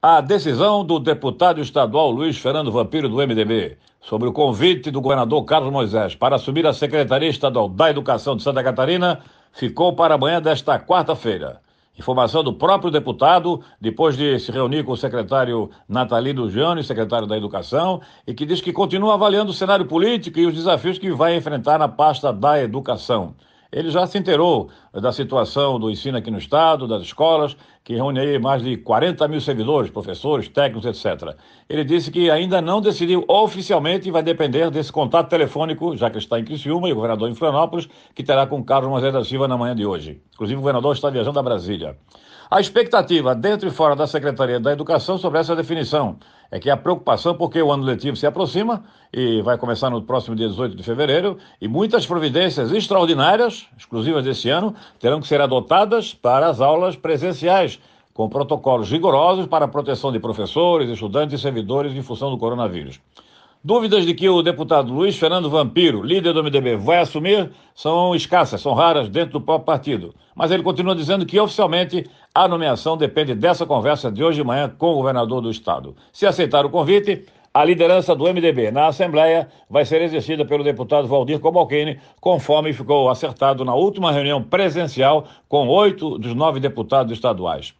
A decisão do deputado estadual Luiz Fernando Vampiro, do MDB, sobre o convite do governador Carlos Moisés para assumir a Secretaria Estadual da Educação de Santa Catarina ficou para amanhã desta quarta-feira. Informação do próprio deputado, depois de se reunir com o secretário Natalino Gianni, secretário da Educação, e que diz que continua avaliando o cenário político e os desafios que vai enfrentar na pasta da educação. Ele já se inteirou da situação do ensino aqui no Estado, das escolas, que reúne aí mais de 40 mil servidores, professores, técnicos, etc. Ele disse que ainda não decidiu oficialmente e vai depender desse contato telefônico, já que está em Criciúma e o governador em Florianópolis, que terá com Carlos Moisés da Silva na manhã de hoje. Inclusive, o governador está viajando a Brasília. A expectativa dentro e fora da Secretaria da Educação sobre essa definição é que a preocupação, porque o ano letivo se aproxima e vai começar no próximo dia 18 de fevereiro, e muitas providências extraordinárias, exclusivas desse ano, terão que ser adotadas para as aulas presenciais, com protocolos rigorosos para a proteção de professores, estudantes e servidores em função do coronavírus. Dúvidas de que o deputado Luiz Fernando Vampiro, líder do MDB, vai assumir são escassas, são raras dentro do próprio partido. Mas ele continua dizendo que oficialmente a nomeação depende dessa conversa de hoje de manhã com o governador do estado. Se aceitar o convite, a liderança do MDB na Assembleia vai ser exercida pelo deputado Valdir Cobalcini, conforme ficou acertado na última reunião presencial com oito dos nove deputados estaduais.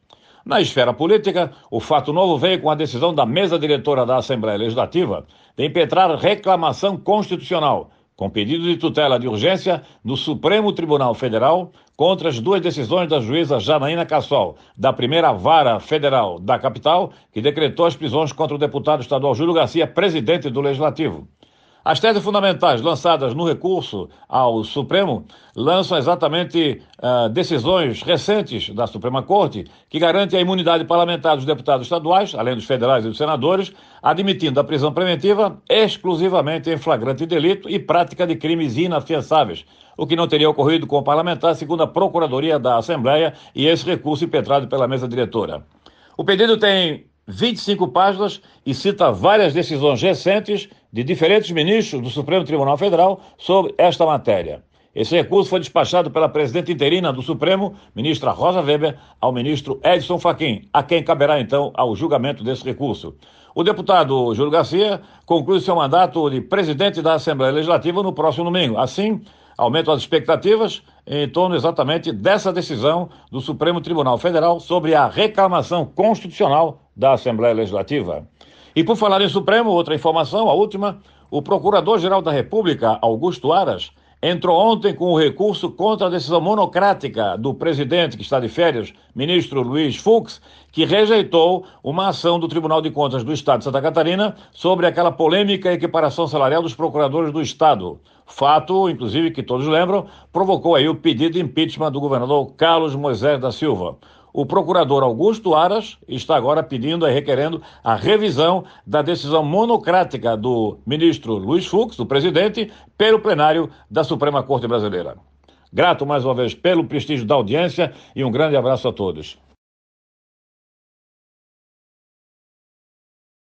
Na esfera política, o fato novo veio com a decisão da mesa diretora da Assembleia Legislativa de impetrar reclamação constitucional com pedido de tutela de urgência no Supremo Tribunal Federal contra as duas decisões da juíza Janaína Cassol, da primeira vara federal da capital, que decretou as prisões contra o deputado estadual Júlio Garcia, presidente do Legislativo. As teses fundamentais lançadas no recurso ao Supremo lançam exatamente uh, decisões recentes da Suprema Corte que garantem a imunidade parlamentar dos deputados estaduais, além dos federais e dos senadores, admitindo a prisão preventiva exclusivamente em flagrante delito e prática de crimes inafiançáveis, o que não teria ocorrido com o parlamentar, segundo a Procuradoria da Assembleia e esse recurso impetrado pela mesa diretora. O pedido tem 25 páginas e cita várias decisões recentes de diferentes ministros do Supremo Tribunal Federal sobre esta matéria. Esse recurso foi despachado pela presidente interina do Supremo, ministra Rosa Weber, ao ministro Edson Fachin, a quem caberá então ao julgamento desse recurso. O deputado Júlio Garcia conclui seu mandato de presidente da Assembleia Legislativa no próximo domingo. Assim, aumentam as expectativas em torno exatamente dessa decisão do Supremo Tribunal Federal sobre a reclamação constitucional da Assembleia Legislativa. E por falar em Supremo, outra informação, a última, o Procurador-Geral da República, Augusto Aras, entrou ontem com o recurso contra a decisão monocrática do presidente que está de férias, ministro Luiz Fux, que rejeitou uma ação do Tribunal de Contas do Estado de Santa Catarina sobre aquela polêmica equiparação salarial dos procuradores do Estado. Fato, inclusive, que todos lembram, provocou aí o pedido de impeachment do governador Carlos Moisés da Silva. O procurador Augusto Aras está agora pedindo e requerendo a revisão da decisão monocrática do ministro Luiz Fux, do presidente, pelo plenário da Suprema Corte Brasileira. Grato mais uma vez pelo prestígio da audiência e um grande abraço a todos.